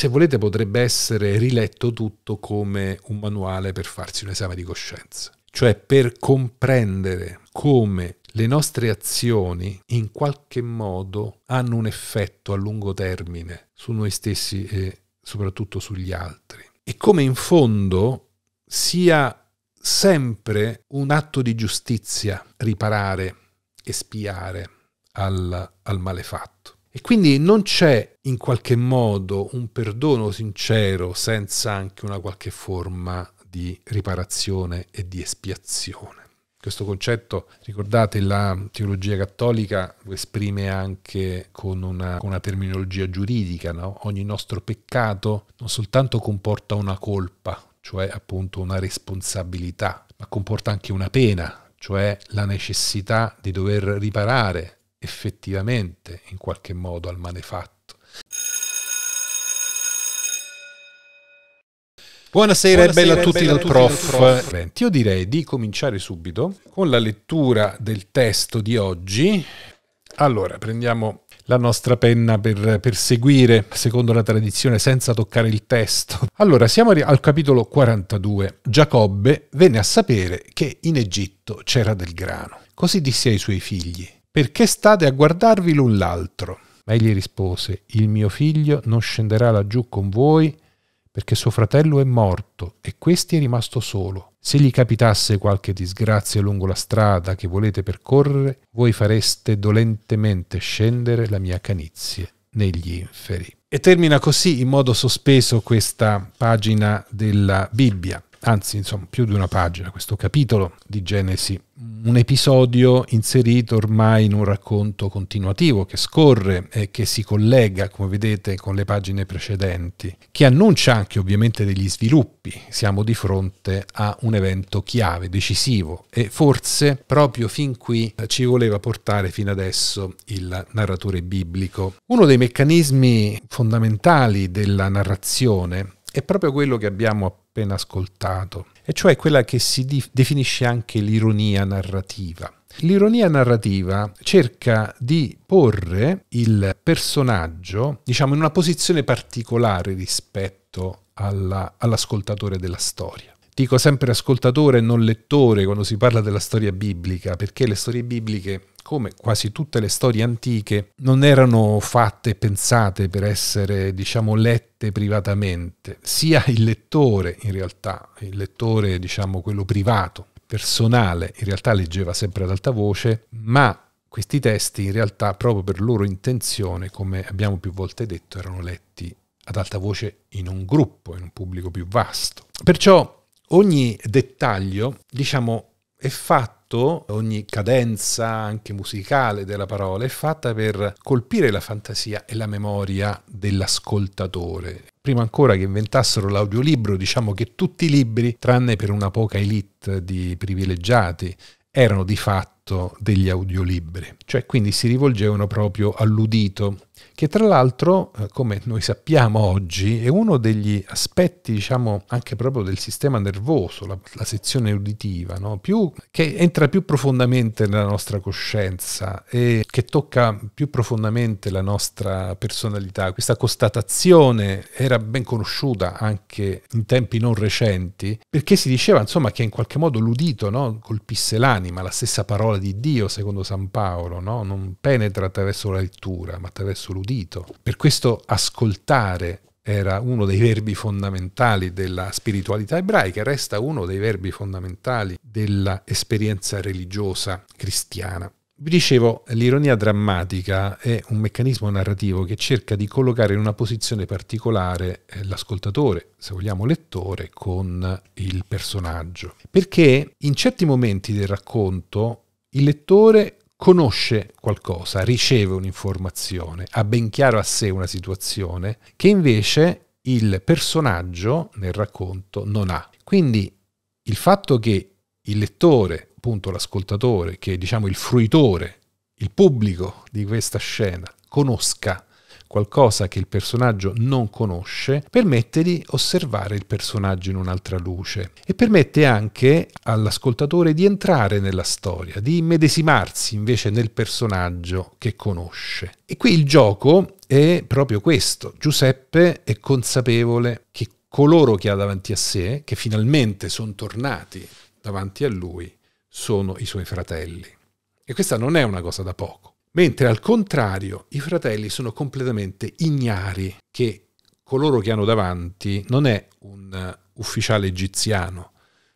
se volete potrebbe essere riletto tutto come un manuale per farsi un esame di coscienza, cioè per comprendere come le nostre azioni in qualche modo hanno un effetto a lungo termine su noi stessi e soprattutto sugli altri e come in fondo sia sempre un atto di giustizia riparare e spiare al, al malefatto. E quindi non c'è in qualche modo un perdono sincero senza anche una qualche forma di riparazione e di espiazione. Questo concetto, ricordate, la teologia cattolica lo esprime anche con una, con una terminologia giuridica. No? Ogni nostro peccato non soltanto comporta una colpa, cioè appunto una responsabilità, ma comporta anche una pena, cioè la necessità di dover riparare effettivamente in qualche modo al malefatto. Buonasera, e bella a tutti dal prof. prof. Io direi di cominciare subito con la lettura del testo di oggi. Allora, prendiamo la nostra penna per, per, seguire, secondo la tradizione, senza toccare il testo. Allora, siamo al capitolo 42. Giacobbe venne a sapere che in Egitto c'era del grano. Così disse ai suoi figli, perché state a guardarvi l'un l'altro? Ma egli rispose, Il mio figlio non scenderà laggiù con voi perché suo fratello è morto e questi è rimasto solo. Se gli capitasse qualche disgrazia lungo la strada che volete percorrere, voi fareste dolentemente scendere la mia canizie negli inferi. E termina così in modo sospeso questa pagina della Bibbia, anzi insomma più di una pagina, questo capitolo di Genesi un episodio inserito ormai in un racconto continuativo che scorre e che si collega, come vedete, con le pagine precedenti, che annuncia anche ovviamente degli sviluppi. Siamo di fronte a un evento chiave, decisivo e forse proprio fin qui eh, ci voleva portare fino adesso il narratore biblico. Uno dei meccanismi fondamentali della narrazione è proprio quello che abbiamo appena ascoltato, e cioè quella che si definisce anche l'ironia narrativa. L'ironia narrativa cerca di porre il personaggio, diciamo, in una posizione particolare rispetto alla, all'ascoltatore della storia. Dico sempre ascoltatore e non lettore quando si parla della storia biblica, perché le storie bibliche come quasi tutte le storie antiche, non erano fatte e pensate per essere, diciamo, lette privatamente. Sia il lettore, in realtà, il lettore, diciamo, quello privato, personale, in realtà leggeva sempre ad alta voce, ma questi testi, in realtà, proprio per loro intenzione, come abbiamo più volte detto, erano letti ad alta voce in un gruppo, in un pubblico più vasto. Perciò ogni dettaglio, diciamo, è fatto, ogni cadenza anche musicale della parola, è fatta per colpire la fantasia e la memoria dell'ascoltatore. Prima ancora che inventassero l'audiolibro, diciamo che tutti i libri, tranne per una poca elite di privilegiati, erano di fatto ascolto degli audiolibri, cioè quindi si rivolgevano proprio all'udito, che tra l'altro, eh, come noi sappiamo oggi, è uno degli aspetti, diciamo, anche proprio del sistema nervoso, la, la sezione uditiva, no? più, che entra più profondamente nella nostra coscienza e che tocca più profondamente la nostra personalità. Questa constatazione era ben conosciuta anche in tempi non recenti, perché si diceva, insomma, che in qualche modo l'udito no? colpisse l'anima, la stessa parola di Dio, secondo San Paolo, no? non penetra attraverso la lettura, ma attraverso l'udito. Per questo ascoltare era uno dei verbi fondamentali della spiritualità ebraica, resta uno dei verbi fondamentali dell'esperienza religiosa cristiana. Vi dicevo, l'ironia drammatica è un meccanismo narrativo che cerca di collocare in una posizione particolare eh, l'ascoltatore, se vogliamo lettore, con il personaggio. Perché in certi momenti del racconto il lettore conosce qualcosa, riceve un'informazione, ha ben chiaro a sé una situazione che invece il personaggio nel racconto non ha. Quindi il fatto che il lettore, appunto l'ascoltatore, che è diciamo il fruitore, il pubblico di questa scena, conosca qualcosa che il personaggio non conosce, permette di osservare il personaggio in un'altra luce e permette anche all'ascoltatore di entrare nella storia, di immedesimarsi invece nel personaggio che conosce. E qui il gioco è proprio questo. Giuseppe è consapevole che coloro che ha davanti a sé, che finalmente sono tornati davanti a lui, sono i suoi fratelli. E questa non è una cosa da poco mentre al contrario i fratelli sono completamente ignari che coloro che hanno davanti non è un eh, ufficiale egiziano,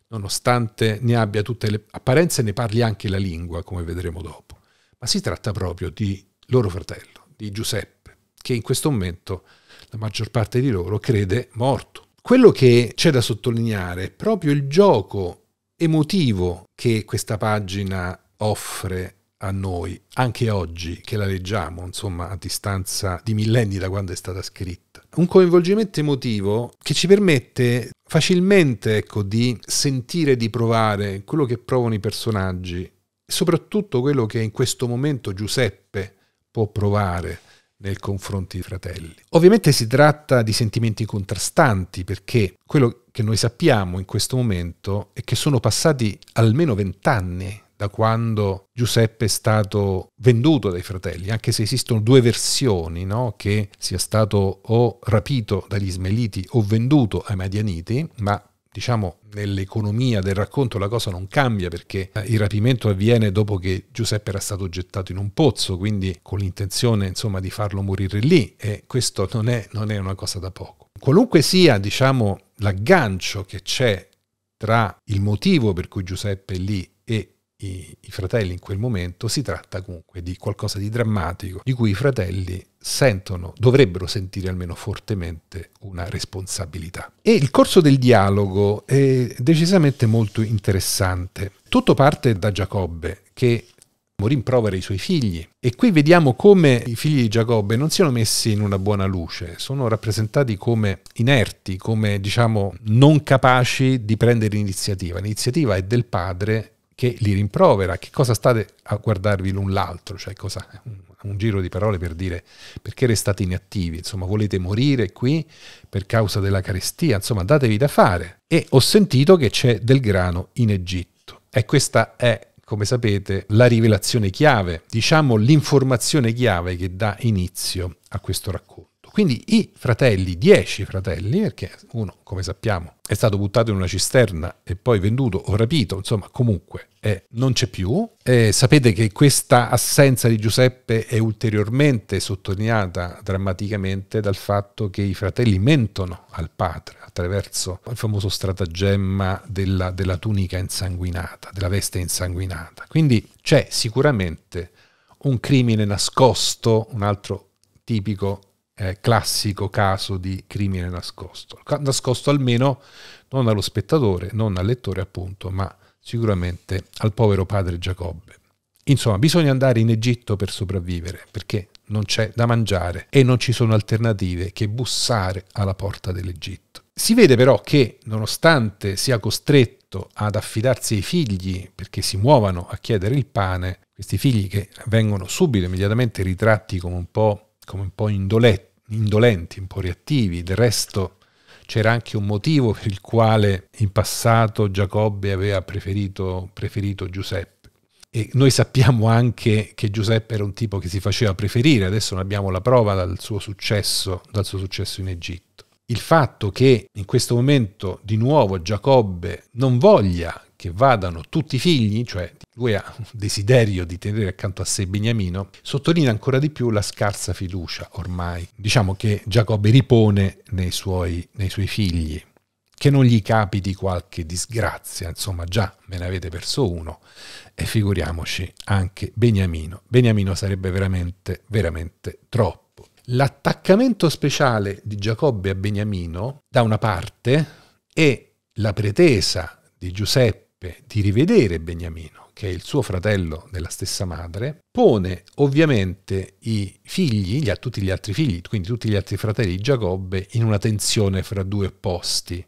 nonostante ne abbia tutte le apparenze e ne parli anche la lingua, come vedremo dopo, ma si tratta proprio di loro fratello, di Giuseppe, che in questo momento la maggior parte di loro crede morto. Quello che c'è da sottolineare è proprio il gioco emotivo che questa pagina offre a noi, anche oggi che la leggiamo, insomma, a distanza di millenni da quando è stata scritta. Un coinvolgimento emotivo che ci permette facilmente ecco, di sentire, di provare quello che provano i personaggi, soprattutto quello che in questo momento Giuseppe può provare nel confronto dei fratelli. Ovviamente si tratta di sentimenti contrastanti perché quello che noi sappiamo in questo momento è che sono passati almeno vent'anni da quando Giuseppe è stato venduto dai fratelli, anche se esistono due versioni, no? che sia stato o rapito dagli ismeliti o venduto ai madianiti, ma diciamo nell'economia del racconto la cosa non cambia perché eh, il rapimento avviene dopo che Giuseppe era stato gettato in un pozzo, quindi con l'intenzione insomma di farlo morire lì e questo non è, non è una cosa da poco. Qualunque sia diciamo l'aggancio che c'è tra il motivo per cui Giuseppe è lì i, i fratelli in quel momento, si tratta comunque di qualcosa di drammatico, di cui i fratelli sentono, dovrebbero sentire almeno fortemente una responsabilità. E il corso del dialogo è decisamente molto interessante. Tutto parte da Giacobbe che morì in rimprovera i suoi figli. E qui vediamo come i figli di Giacobbe non siano messi in una buona luce, sono rappresentati come inerti, come diciamo non capaci di prendere iniziativa. L'iniziativa è del padre che li rimprovera, che cosa state a guardarvi l'un l'altro, cioè cosa, un, un, giro di parole per dire perché restate inattivi, insomma volete morire qui per causa della carestia, insomma datevi da fare. E ho sentito che c'è del grano in Egitto. E questa è, come sapete, la rivelazione chiave, diciamo l'informazione chiave che dà inizio a questo racconto. Quindi i fratelli, dieci fratelli, perché uno, come sappiamo, è stato buttato in una cisterna e poi venduto o rapito, insomma, comunque eh, non c'è più. Eh, sapete che questa assenza di Giuseppe è ulteriormente sottolineata drammaticamente dal fatto che i fratelli mentono al padre attraverso il famoso stratagemma della, della tunica insanguinata, della veste insanguinata. Quindi c'è sicuramente un crimine nascosto, un altro tipico eh, classico caso di crimine nascosto. Nascosto almeno non allo spettatore, non al lettore appunto, ma sicuramente al povero padre Giacobbe. Insomma, bisogna andare in Egitto per sopravvivere, perché non c'è da mangiare e non ci sono alternative che bussare alla porta dell'Egitto. Si vede però che, nonostante sia costretto ad affidarsi ai figli perché si muovano a chiedere il pane, questi figli che vengono subito, immediatamente ritratti come un po' come un po' indolenti, un po' reattivi. Del resto c'era anche un motivo per il quale in passato Giacobbe aveva preferito, preferito Giuseppe. E noi sappiamo anche che Giuseppe era un tipo che si faceva preferire, adesso ne abbiamo la prova dal suo successo, dal suo successo in Egitto. Il fatto che in questo momento di nuovo Giacobbe non voglia che vadano tutti i figli, cioè lui ha un desiderio di tenere accanto a sé Beniamino, sottolinea ancora di più la scarsa fiducia ormai, diciamo che Giacobbe ripone nei suoi, nei suoi figli che non gli capiti qualche disgrazia, insomma già me ne avete perso uno e figuriamoci anche Beniamino. Beniamino sarebbe veramente, veramente troppo. L'attaccamento speciale di Giacobbe a Beniamino, da una parte, e la pretesa di Giuseppe Giuseppe di rivedere Beniamino, che è il suo fratello della stessa madre, pone ovviamente i figli, gli, tutti gli altri figli, quindi tutti gli altri fratelli di Giacobbe, in una tensione fra due opposti.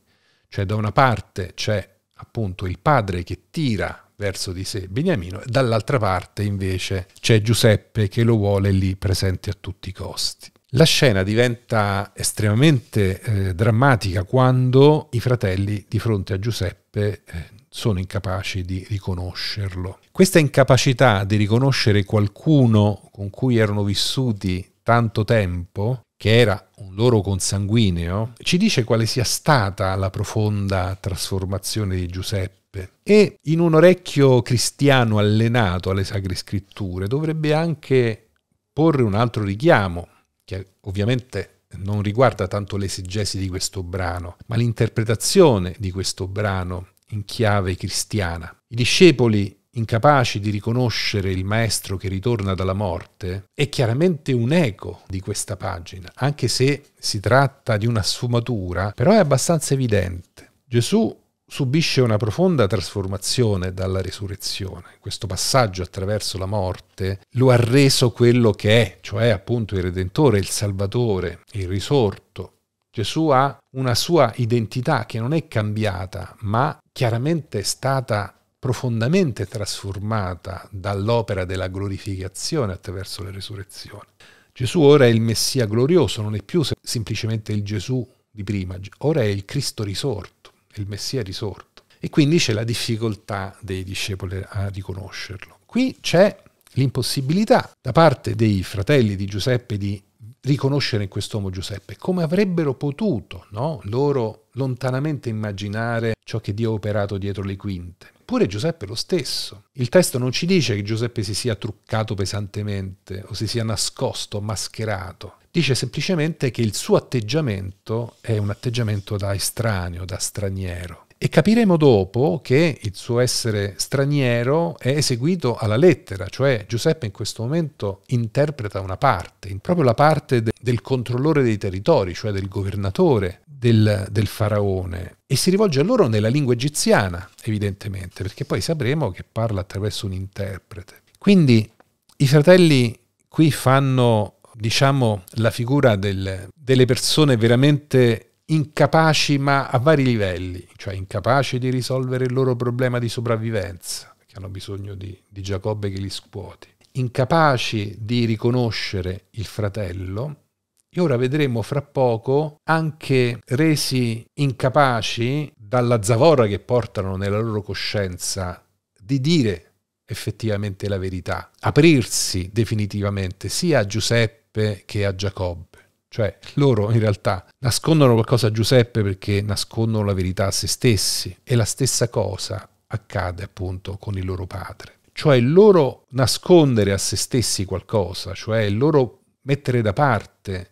Cioè da una parte c'è appunto il padre che tira verso di sé Beniamino, e dall'altra parte invece c'è Giuseppe che lo vuole lì presente a tutti i costi. La scena diventa estremamente eh, drammatica quando i fratelli di fronte a Giuseppe eh, sono incapaci di riconoscerlo. Questa incapacità di riconoscere qualcuno con cui erano vissuti tanto tempo, che era un loro consanguineo, ci dice quale sia stata la profonda trasformazione di Giuseppe e in un orecchio cristiano allenato alle sacre scritture dovrebbe anche porre un altro richiamo, che ovviamente non riguarda tanto l'esegesi di questo brano, ma l'interpretazione di questo brano in chiave cristiana. I discepoli incapaci di riconoscere il maestro che ritorna dalla morte, è chiaramente un eco di questa pagina, anche se si tratta di una sfumatura, però è abbastanza evidente. Gesù subisce una profonda trasformazione dalla risurrezione. Questo passaggio attraverso la morte lo ha reso quello che è, cioè appunto il Redentore, il Salvatore, il risorto. Gesù ha una sua identità che non è cambiata, ma chiaramente è stata profondamente trasformata dall'opera della glorificazione attraverso la risurrezione. Gesù ora è il Messia glorioso, non è più semplicemente il Gesù di prima, ora è il Cristo risorto, il Messia risorto. E quindi c'è la difficoltà dei discepoli a riconoscerlo. Qui c'è l'impossibilità da parte dei fratelli di Giuseppe di riconoscere in quest'uomo Giuseppe, come avrebbero potuto no? loro lontanamente immaginare ciò che Dio ha operato dietro le quinte. Pure Giuseppe lo stesso. Il testo non ci dice che Giuseppe si sia truccato pesantemente o si sia nascosto, mascherato. Dice semplicemente che il suo atteggiamento è un atteggiamento da estraneo, da straniero e capiremo dopo che il suo essere straniero è eseguito alla lettera, cioè Giuseppe in questo momento interpreta una parte, proprio la parte de- del controllore dei territori, cioè del governatore del, del faraone, e si rivolge a loro nella lingua egiziana, evidentemente, perché poi sapremo che parla attraverso un interprete. Quindi i fratelli qui fanno, diciamo, la figura del, delle persone veramente incapaci ma a vari livelli, cioè incapaci di risolvere il loro problema di sopravvivenza, che hanno bisogno di, di Giacobbe che li scuoti, incapaci di riconoscere il fratello, e ora vedremo fra poco anche resi incapaci dalla zavorra che portano nella loro coscienza di dire effettivamente la verità, aprirsi definitivamente sia a Giuseppe che a Giacobbe. Cioè loro in realtà nascondono qualcosa a Giuseppe perché nascondono la verità a se stessi e la stessa cosa accade appunto con il loro padre. Cioè il loro nascondere a se stessi qualcosa, cioè il loro mettere da parte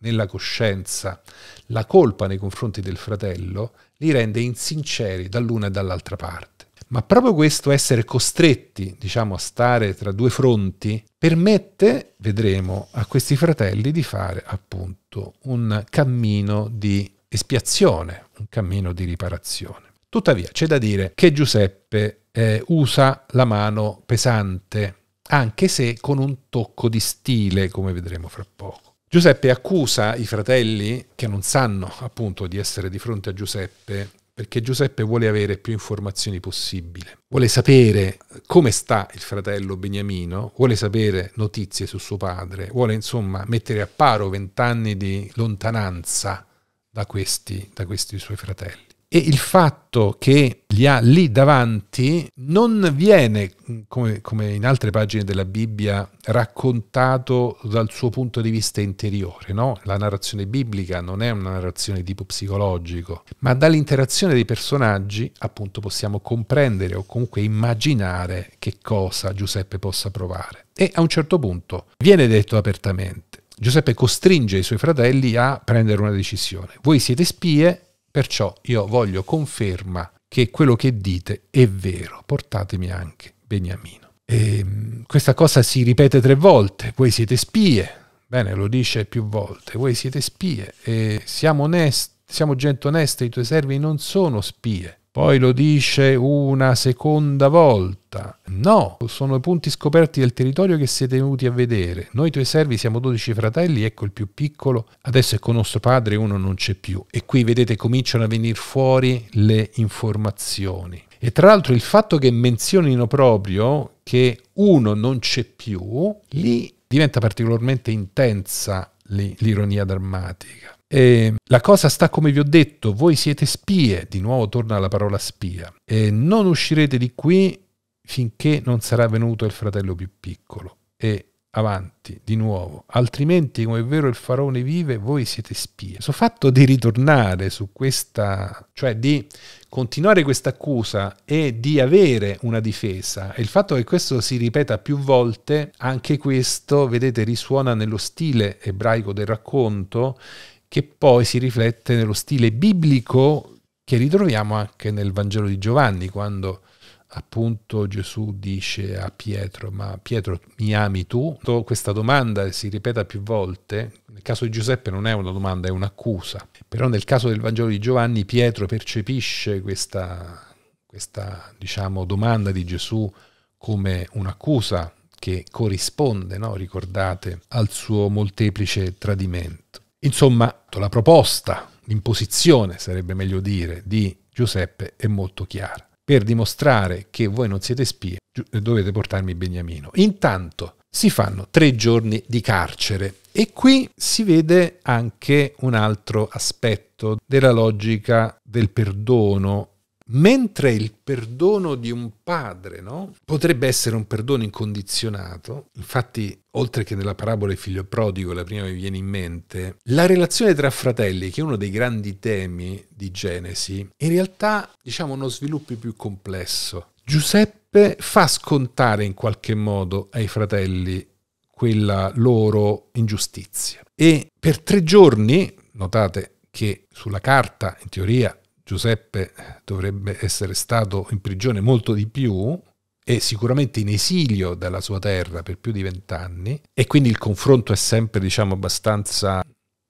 nella coscienza la colpa nei confronti del fratello, li rende insinceri dall'una e dall'altra parte. Ma proprio questo essere costretti, diciamo, a stare tra due fronti, permette, vedremo, a questi fratelli di fare appunto un cammino di espiazione, un cammino di riparazione. Tuttavia, c'è da dire che Giuseppe eh, usa la mano pesante, anche se con un tocco di stile, come vedremo fra poco. Giuseppe accusa i fratelli che non sanno appunto di essere di fronte a Giuseppe perché Giuseppe vuole avere più informazioni possibile. Vuole sapere come sta il fratello Beniamino, vuole sapere notizie su suo padre, vuole insomma mettere a paro vent'anni di lontananza da questi, da questi suoi fratelli e il fatto che li ha lì davanti non viene, come, come, in altre pagine della Bibbia, raccontato dal suo punto di vista interiore. No? La narrazione biblica non è una narrazione di tipo psicologico, ma dall'interazione dei personaggi appunto possiamo comprendere o comunque immaginare che cosa Giuseppe possa provare. E a un certo punto viene detto apertamente. Giuseppe costringe i suoi fratelli a prendere una decisione. Voi siete spie, Perciò io voglio conferma che quello che dite è vero, portatemi anche Beniamino. E ehm, questa cosa si ripete tre volte, voi siete spie, bene, lo dice più volte, voi siete spie, e siamo onesti, siamo gente onesta, i tuoi servi non sono spie. Poi lo dice una seconda volta. No, sono i punti scoperti del territorio che siete venuti a vedere. Noi tuoi servi siamo dodici fratelli, ecco il più piccolo. Adesso è con nostro padre, uno non c'è più. E qui vedete cominciano a venire fuori le informazioni. E tra l'altro il fatto che menzionino proprio che uno non c'è più, lì diventa particolarmente intensa l'ironia drammatica e ehm, la cosa sta come vi ho detto, voi siete spie, di nuovo torna la parola spia, e non uscirete di qui finché non sarà venuto il fratello più piccolo. E avanti, di nuovo, altrimenti come è vero il faraone vive, voi siete spie. Questo fatto di ritornare su questa, cioè di continuare questa accusa e di avere una difesa, e il fatto che questo si ripeta più volte, anche questo, vedete, risuona nello stile ebraico del racconto che poi si riflette nello stile biblico che ritroviamo anche nel Vangelo di Giovanni, quando appunto Gesù dice a Pietro, ma Pietro mi ami tu? Questa domanda si ripeta più volte, nel caso di Giuseppe non è una domanda, è un'accusa, però nel caso del Vangelo di Giovanni Pietro percepisce questa, questa diciamo, domanda di Gesù come un'accusa che corrisponde, no? ricordate, al suo molteplice tradimento. Insomma, la proposta, l'imposizione sarebbe meglio dire, di Giuseppe è molto chiara. Per dimostrare che voi non siete spie, eh, dovete portarmi Beniamino. Intanto si fanno tre giorni di carcere e qui si vede anche un altro aspetto della logica del perdono Mentre il perdono di un padre no? potrebbe essere un perdono incondizionato, infatti oltre che nella parabola del figlio prodigo, la prima mi viene in mente, la relazione tra fratelli, che è uno dei grandi temi di Genesi, in realtà diciamo uno sviluppo più complesso. Giuseppe fa scontare in qualche modo ai fratelli quella loro ingiustizia e per tre giorni, notate che sulla carta in teoria Giuseppe dovrebbe essere stato in prigione molto di più e sicuramente in esilio dalla sua terra per più di vent'anni e quindi il confronto è sempre diciamo abbastanza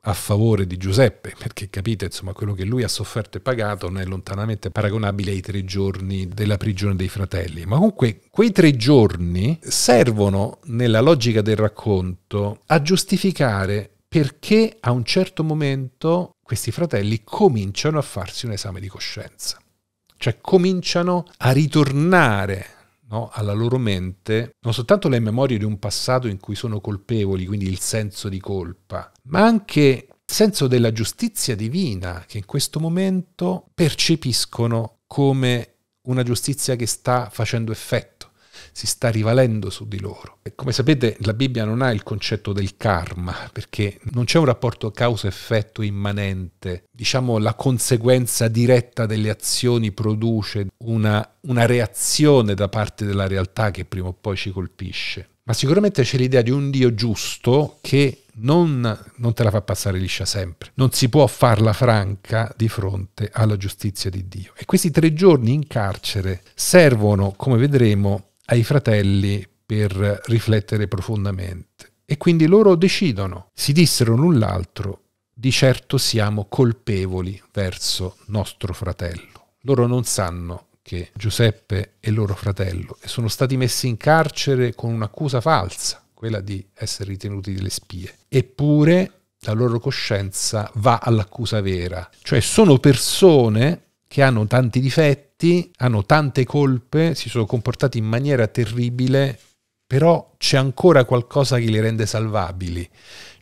a favore di Giuseppe, perché capite, insomma, quello che lui ha sofferto e pagato non è lontanamente paragonabile ai tre giorni della prigione dei fratelli. Ma comunque quei tre giorni servono, nella logica del racconto, a giustificare perché a un certo momento questi fratelli cominciano a farsi un esame di coscienza, cioè cominciano a ritornare No, alla loro mente non soltanto le memorie di un passato in cui sono colpevoli, quindi il senso di colpa, ma anche il senso della giustizia divina che in questo momento percepiscono come una giustizia che sta facendo effetto si sta rivalendo su di loro. E come sapete la Bibbia non ha il concetto del karma, perché non c'è un rapporto causa-effetto immanente, diciamo la conseguenza diretta delle azioni produce una, una reazione da parte della realtà che prima o poi ci colpisce. Ma sicuramente c'è l'idea di un Dio giusto che non, non, te la fa passare liscia sempre. Non si può farla franca di fronte alla giustizia di Dio. E questi tre giorni in carcere servono, come vedremo, ai fratelli per riflettere profondamente. E quindi loro decidono, si dissero l'un l'altro, di certo siamo colpevoli verso nostro fratello. Loro non sanno che Giuseppe è loro fratello e sono stati messi in carcere con un'accusa falsa, quella di essere ritenuti delle spie. Eppure la loro coscienza va all'accusa vera, cioè sono persone che hanno tanti difetti, eletti hanno tante colpe, si sono comportati in maniera terribile, però c'è ancora qualcosa che li rende salvabili,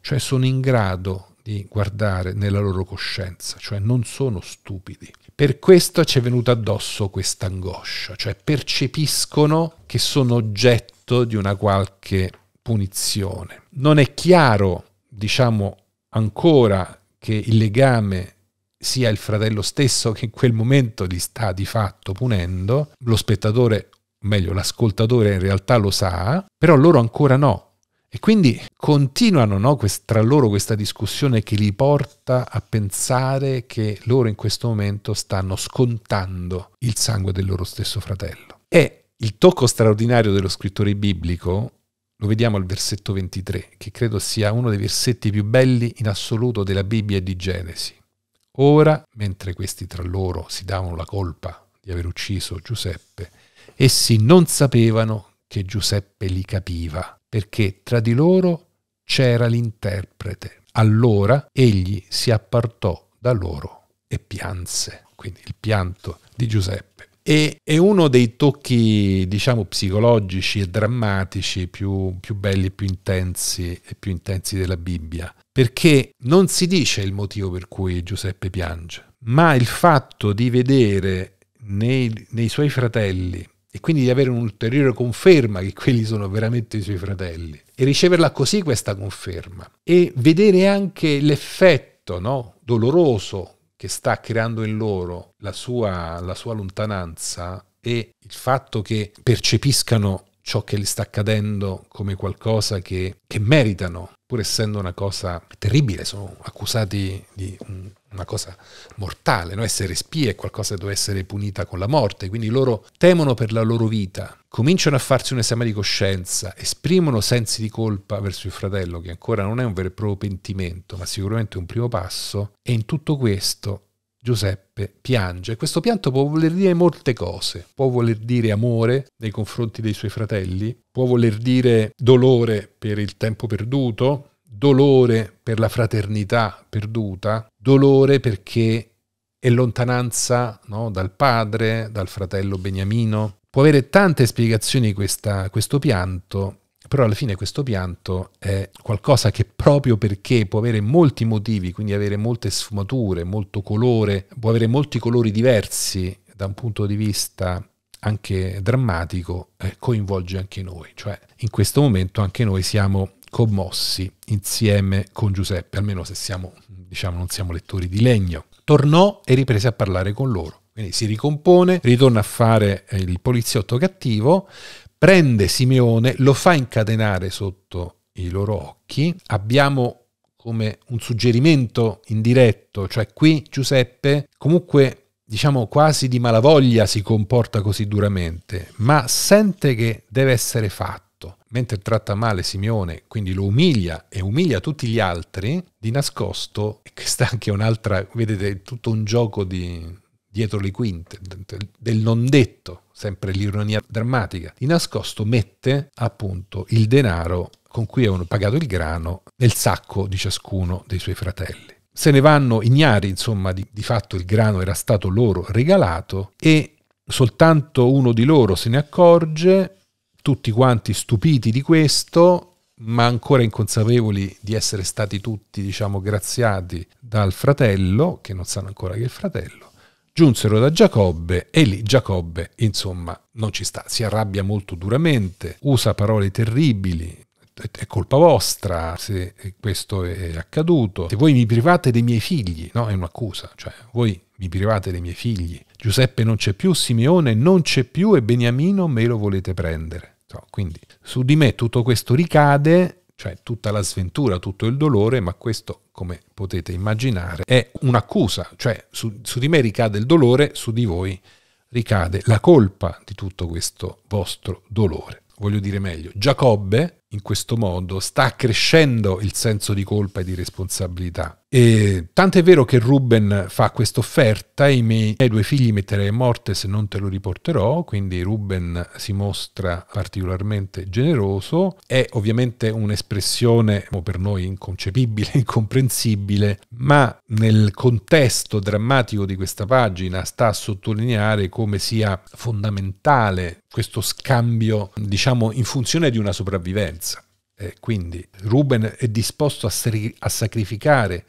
cioè sono in grado di guardare nella loro coscienza, cioè non sono stupidi. Per questo ci è venuta addosso questa angoscia, cioè percepiscono che sono oggetto di una qualche punizione. Non è chiaro, diciamo ancora, che il legame sia il fratello stesso che in quel momento li sta di fatto punendo, lo spettatore, o meglio l'ascoltatore in realtà lo sa, però loro ancora no. E quindi continuano no, quest- tra loro questa discussione che li porta a pensare che loro in questo momento stanno scontando il sangue del loro stesso fratello. E il tocco straordinario dello scrittore biblico lo vediamo al versetto 23, che credo sia uno dei versetti più belli in assoluto della Bibbia e di Genesi. Ora, mentre questi tra loro si davano la colpa di aver ucciso Giuseppe, essi non sapevano che Giuseppe li capiva, perché tra di loro c'era l'interprete. Allora egli si appartò da loro e pianse. Quindi il pianto di Giuseppe e, e uno dei tocchi, diciamo, psicologici e drammatici più, più belli, più intensi e più intensi della Bibbia, perché non si dice il motivo per cui Giuseppe piange, ma il fatto di vedere nei, nei suoi fratelli e quindi di avere un'ulteriore conferma che quelli sono veramente i suoi fratelli e riceverla così questa conferma e vedere anche l'effetto no, doloroso che sta creando in loro la sua, la sua lontananza e il fatto che percepiscano ciò che gli sta accadendo come qualcosa che, che meritano, pur essendo una cosa terribile, sono accusati di un una cosa mortale, no? essere spie è qualcosa che deve essere punita con la morte, quindi loro temono per la loro vita, cominciano a farsi un esame di coscienza, esprimono sensi di colpa verso il fratello, che ancora non è un vero e proprio pentimento, ma sicuramente un primo passo, e in tutto questo Giuseppe piange. Questo pianto può voler dire molte cose, può voler dire amore nei confronti dei suoi fratelli, può voler dire dolore per il tempo perduto, dolore per la fraternità perduta, dolore perché è lontananza no, dal padre, dal fratello Beniamino. Può avere tante spiegazioni questa, questo pianto, però alla fine questo pianto è qualcosa che proprio perché può avere molti motivi, quindi avere molte sfumature, molto colore, può avere molti colori diversi da un punto di vista anche drammatico, eh, coinvolge anche noi. Cioè in questo momento anche noi siamo commossi insieme con Giuseppe, almeno se siamo, diciamo, non siamo lettori di legno. Tornò e riprese a parlare con loro. Quindi si ricompone, ritorna a fare eh, il poliziotto cattivo, prende Simeone, lo fa incatenare sotto i loro occhi. Abbiamo come un suggerimento indiretto, cioè qui Giuseppe comunque diciamo quasi di malavoglia si comporta così duramente, ma sente che deve essere fatto mentre tratta male Simeone, quindi lo umilia e umilia tutti gli altri, di nascosto, e questa anche un'altra, vedete, è tutto un gioco di, dietro le quinte, del non detto, sempre l'ironia drammatica, di nascosto mette appunto il denaro con cui avevano pagato il grano nel sacco di ciascuno dei suoi fratelli. Se ne vanno ignari, insomma, di, di fatto il grano era stato loro regalato e soltanto uno di loro se ne accorge tutti quanti stupiti di questo, ma ancora inconsapevoli di essere stati tutti, diciamo, graziati dal fratello, che non sanno ancora che è il fratello, giunsero da Giacobbe e lì Giacobbe, insomma, non ci sta, si arrabbia molto duramente, usa parole terribili, è colpa vostra se questo è accaduto, se voi mi private dei miei figli, no? È un'accusa, cioè voi mi private dei miei figli, Giuseppe non c'è più, Simeone non c'è più e Beniamino me lo volete prendere. So, quindi su di me tutto questo ricade, cioè tutta la sventura, tutto il dolore, ma questo, come potete immaginare, è un'accusa, cioè su, su di me ricade il dolore, su di voi ricade la colpa di tutto questo vostro dolore. Voglio dire meglio, Giacobbe in questo modo sta accrescendo il senso di colpa e di responsabilità e tant'è vero che Ruben fa questa offerta, i miei due figli metterei a morte se non te lo riporterò, quindi Ruben si mostra particolarmente generoso, è ovviamente un'espressione per noi inconcepibile, incomprensibile, ma nel contesto drammatico di questa pagina sta a sottolineare come sia fondamentale questo scambio, diciamo, in funzione di una sopravvivenza. Eh, quindi Ruben è disposto a, a sacrificare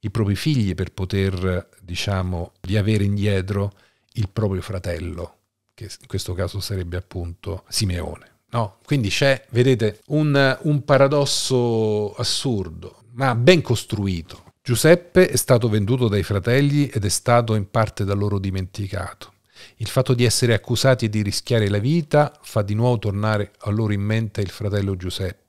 i propri figli per poter, diciamo, riavere indietro il proprio fratello, che in questo caso sarebbe appunto Simeone. No? Quindi c'è, vedete, un, un paradosso assurdo, ma ben costruito. Giuseppe è stato venduto dai fratelli ed è stato in parte da loro dimenticato. Il fatto di essere accusati e di rischiare la vita fa di nuovo tornare a loro in mente il fratello Giuseppe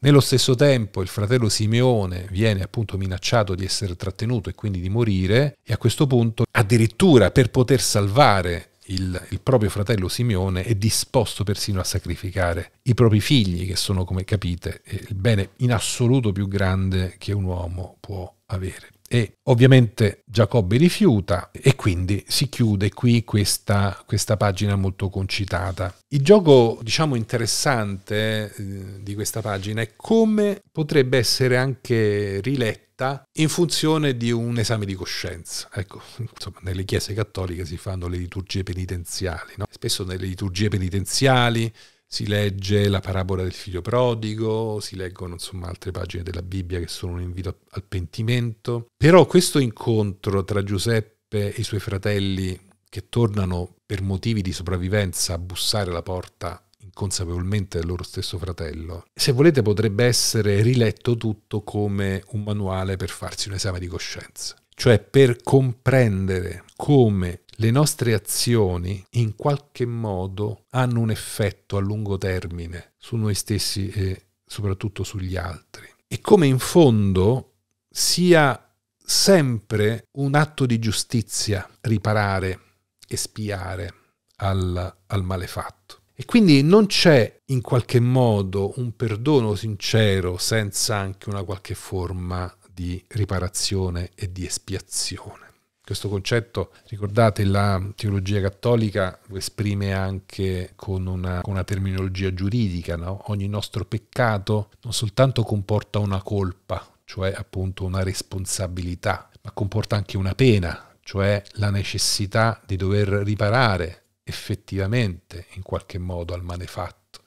nello stesso tempo il fratello Simeone viene appunto minacciato di essere trattenuto e quindi di morire e a questo punto addirittura per poter salvare il, il, proprio fratello Simeone è disposto persino a sacrificare i propri figli, che sono, come capite, il bene in assoluto più grande che un uomo può avere e ovviamente Giacobbe rifiuta e quindi si chiude qui questa, questa pagina molto concitata. Il gioco diciamo interessante eh, di questa pagina è come potrebbe essere anche riletta in funzione di un esame di coscienza. Ecco, insomma, nelle chiese cattoliche si fanno le liturgie penitenziali, no? spesso nelle liturgie penitenziali si legge la parabola del figlio prodigo, si leggono insomma altre pagine della Bibbia che sono un invito al pentimento. Però questo incontro tra Giuseppe e i suoi fratelli che tornano per motivi di sopravvivenza a bussare alla porta inconsapevolmente del loro stesso fratello, se volete potrebbe essere riletto tutto come un manuale per farsi un esame di coscienza, cioè per comprendere come le nostre azioni in qualche modo hanno un effetto a lungo termine su noi stessi e soprattutto sugli altri. E come in fondo sia sempre un atto di giustizia riparare e spiare al, al malefatto. E quindi non c'è in qualche modo un perdono sincero senza anche una qualche forma di riparazione e di espiazione. Questo concetto, ricordate, la teologia cattolica lo esprime anche con una, con una terminologia giuridica, no? ogni nostro peccato non soltanto comporta una colpa, cioè appunto una responsabilità, ma comporta anche una pena, cioè la necessità di dover riparare effettivamente in qualche modo al male fatto,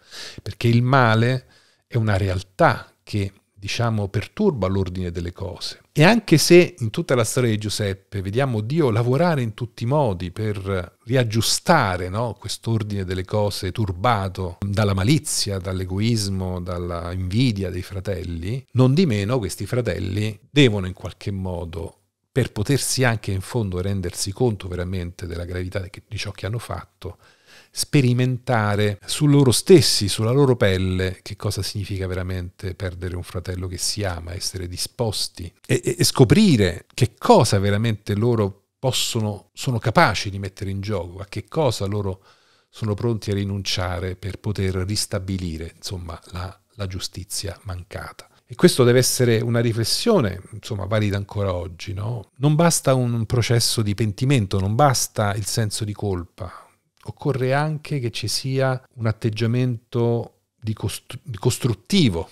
perché il male è una realtà che diciamo, perturba l'ordine delle cose. E anche se in tutta la storia di Giuseppe vediamo Dio lavorare in tutti i modi per riaggiustare no, quest'ordine delle cose turbato dalla malizia, dall'egoismo, dalla invidia dei fratelli, non di meno questi fratelli devono in qualche modo per potersi anche in fondo rendersi conto veramente della gravità di ciò che hanno fatto, sperimentare su loro stessi, sulla loro pelle, che cosa significa veramente perdere un fratello che si ama, essere disposti e, e, e scoprire che cosa veramente loro possono, sono capaci di mettere in gioco, a che cosa loro sono pronti a rinunciare per poter ristabilire insomma, la, la giustizia mancata. E questo deve essere una riflessione, insomma, valida ancora oggi, no? Non basta un processo di pentimento, non basta il senso di colpa, occorre anche che ci sia un atteggiamento di, costru- di costruttivo,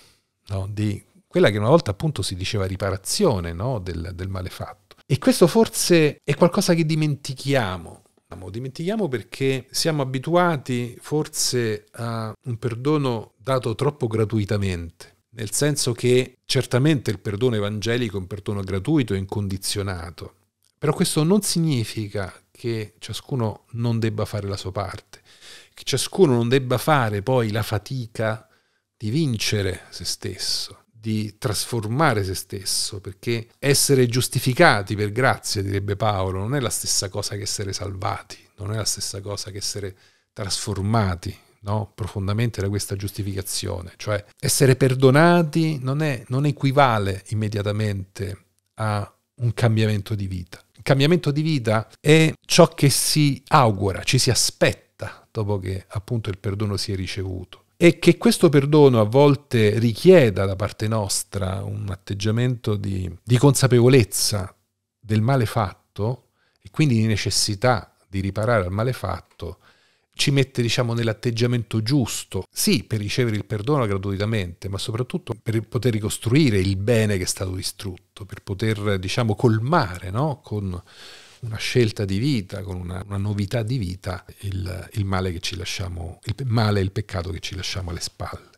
no? di quella che una volta appunto si diceva riparazione no? del, del male fatto. E questo forse è qualcosa che dimentichiamo. Dimentichiamo perché siamo abituati forse a un perdono dato troppo gratuitamente, nel senso che certamente il perdono evangelico è un perdono gratuito e incondizionato, però questo non significa che ciascuno non debba fare la sua parte, che ciascuno non debba fare poi la fatica di vincere se stesso, di trasformare se stesso, perché essere giustificati per grazia, direbbe Paolo, non è la stessa cosa che essere salvati, non è la stessa cosa che essere trasformati no? profondamente da questa giustificazione. Cioè essere perdonati non, è, non equivale immediatamente a un cambiamento di vita. Il cambiamento di vita è ciò che si augura, ci si aspetta dopo che appunto il perdono si è ricevuto. E che questo perdono a volte richieda da parte nostra un atteggiamento di, di consapevolezza del male fatto e quindi di necessità di riparare al male fatto, ci mette diciamo nell'atteggiamento giusto, sì per ricevere il perdono gratuitamente, ma soprattutto per poter ricostruire il bene che è stato distrutto fatto per poter, diciamo, colmare no? con una scelta di vita, con una, una novità di vita, il, il male che ci lasciamo, il male e il peccato che ci lasciamo alle spalle.